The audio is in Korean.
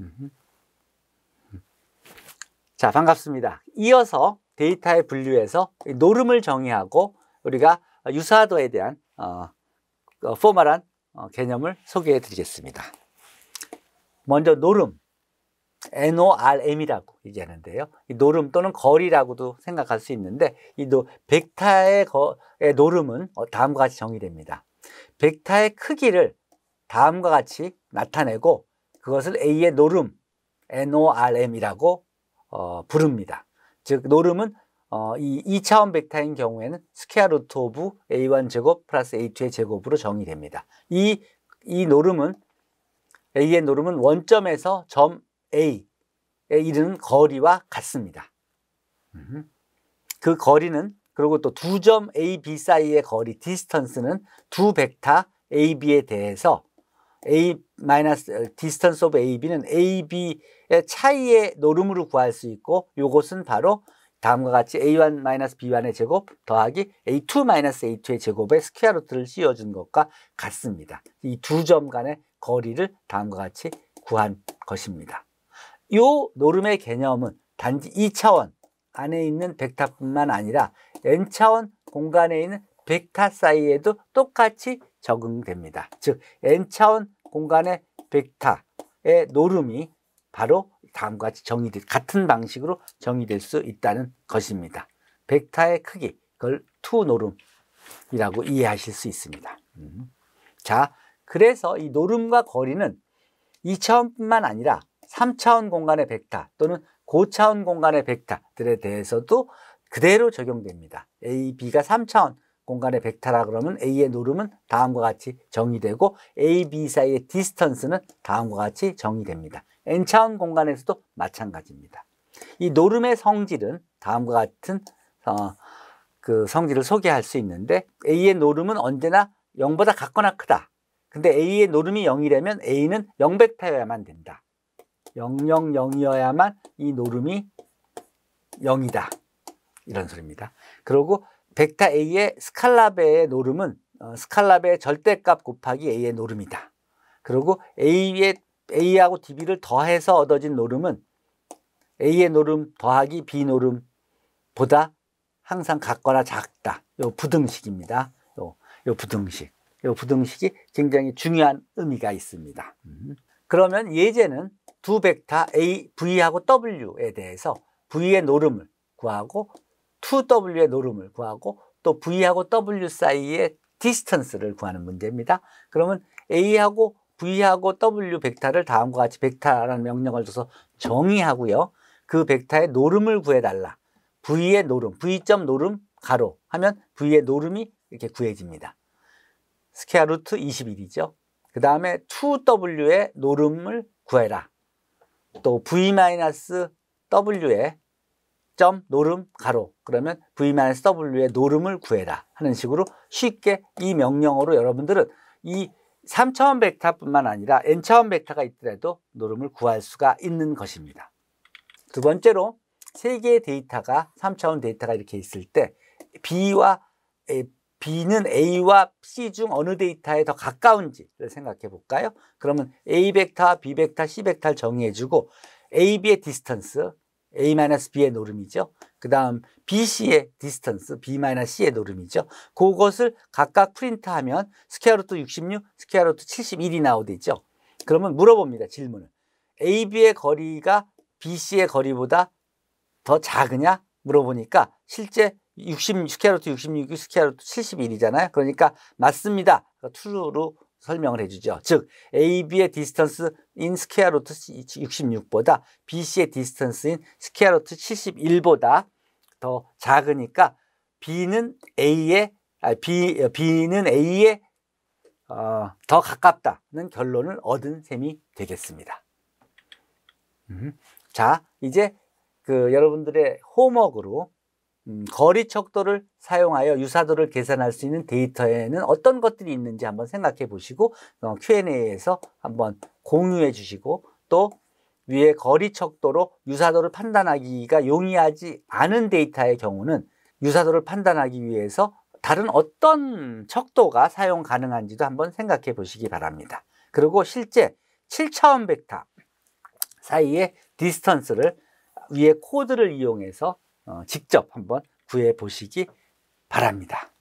음. 자, 반갑습니다. 이어서 데이터의 분류에서 노름을 정의하고 우리가 유사도에 대한 어, 어 포멀한 어, 개념을 소개해 드리겠습니다. 먼저 노름, NORM이라고 얘기하는데요. 노름 또는 거리라고도 생각할 수 있는데 이 노, 벡타의 거, 노름은 어, 다음과 같이 정의됩니다. 벡타의 크기를 다음과 같이 나타내고 그것을 A의 노름, NORM이라고 어, 부릅니다. 즉 노름은 어, 이 2차원 벡터인 경우에는 스퀘어 루트 오브 A1 제곱 플러스 A2의 제곱으로 정의됩니다. 이, 이 노름은 A의 노름은 원점에서 점 A에 이르는 거리와 같습니다. 그 거리는 그리고 또 두 점 A, B 사이의 거리 디스턴스는 두 벡터 A, B에 대해서 A 마이너스 디스턴스 오브 AB는 AB의 차이의 노름으로 구할 수 있고 이것은 바로 다음과 같이 A1 마이너스 B1의 제곱 더하기 A2 마이너스 A2의 제곱의 스퀘어 루트를 씌워준 것과 같습니다. 이 두 점 간의 거리를 다음과 같이 구한 것입니다. 이 노름의 개념은 단지 2차원 안에 있는 벡터뿐만 아니라 n차원 공간에 있는 벡터 사이에도 똑같이 적응됩니다. 즉 n차원 공간의 벡터의 노름이 바로 다음과 같이 정의될 같은 방식으로 정의될 수 있다는 것입니다. 벡터의 크기, 그걸 투 노름이라고 이해하실 수 있습니다. 음. 자, 그래서 이 노름과 거리는 2차원뿐만 아니라 3차원 공간의 벡터 또는 고차원 공간의 벡터들에 대해서도 그대로 적용됩니다. A, B가 3차원 공간의 벡터라 그러면 A의 노름은 다음과 같이 정의되고 A, B 사이의 디스턴스는 다음과 같이 정의됩니다. n차원 공간에서도 마찬가지입니다. 이 노름의 성질은 다음과 같은 어, 그 성질을 소개할 수 있는데 A의 노름은 언제나 0보다 같거나 크다. 근데 A의 노름이 0이라면 A는 0벡터여야만 된다. 000이어야만 이 노름이 0이다. 이런 소리입니다. 그리고 벡터 A의 스칼라베의 노름은 어, 스칼라베의 절대값 곱하기 A의 노름이다. 그리고 A의 A하고 DB를 더해서 얻어진 노름은 A의 노름 더하기 B 노름보다 항상 같거나 작다. 요 부등식입니다. 요, 요 부등식. 요 부등식이 굉장히 중요한 의미가 있습니다. 음. 그러면 예제는 두 벡터 A, V하고 W에 대해서 V의 노름을 구하고 2W의 노름을 구하고 또 V하고 W 사이의 디스턴스를 구하는 문제입니다. 그러면 A하고 V하고 W 벡터를 다음과 같이 벡터라는 명령을 줘서 정의하고요. 그 벡터의 노름을 구해달라. V의 노름, V 점 노름 가로 하면 V의 노름이 이렇게 구해집니다. 스퀘어 루트 21이죠. 그 다음에 2W의 노름을 구해라. 또 V-W의 점, 노름, 가로 그러면 V-W의 노름을 구해라 하는 식으로 쉽게 이 명령어로 여러분들은 이 3차원 벡터뿐만 아니라 n차원 벡터가 있더라도 노름을 구할 수가 있는 것입니다. 두 번째로 세 개의 데이터가 3차원 데이터가 이렇게 있을 때 B와 A, B는 A와 C 중 어느 데이터에 더 가까운지를 생각해 볼까요? 그러면 A 벡터, B 벡터, C 벡터를 정의해 주고 AB의 디스턴스, a-b의 노름이죠. 그 다음 bc의 디스턴스, b-c의 노름이죠. 그것을 각각 프린트하면 스퀘어 루트 66, 스퀘어 루트 71이 나오겠죠. 그러면 물어봅니다. 질문을. ab의 거리가 bc의 거리보다 더 작으냐? 물어보니까 실제 60, 스퀘어 루트 66이 스퀘어 루트 71이잖아요. 그러니까 맞습니다. 그러로 그러니까 설명을 해주죠. 즉 AB의 디스턴스 인 스퀘어 루트 66보다 BC의 디스턴스인 스퀘어 루트 71보다 더 작으니까 B는 A의 아, B, B는 A에 어, 더 가깝다는 결론을 얻은 셈이 되겠습니다. 음. 자, 이제 그 여러분들의 홈워크로 음, 거리 척도를 사용하여 유사도를 계산할 수 있는 데이터에는 어떤 것들이 있는지 한번 생각해 보시고 어, Q&A에서 한번 공유해 주시고 또 위에 거리 척도로 유사도를 판단하기가 용이하지 않은 데이터의 경우는 유사도를 판단하기 위해서 다른 어떤 척도가 사용 가능한지도 한번 생각해 보시기 바랍니다. 그리고 실제 7차원 벡터 사이의 디스턴스를 위에 코드를 이용해서 어, 직접 한번 구해 보시기 바랍니다.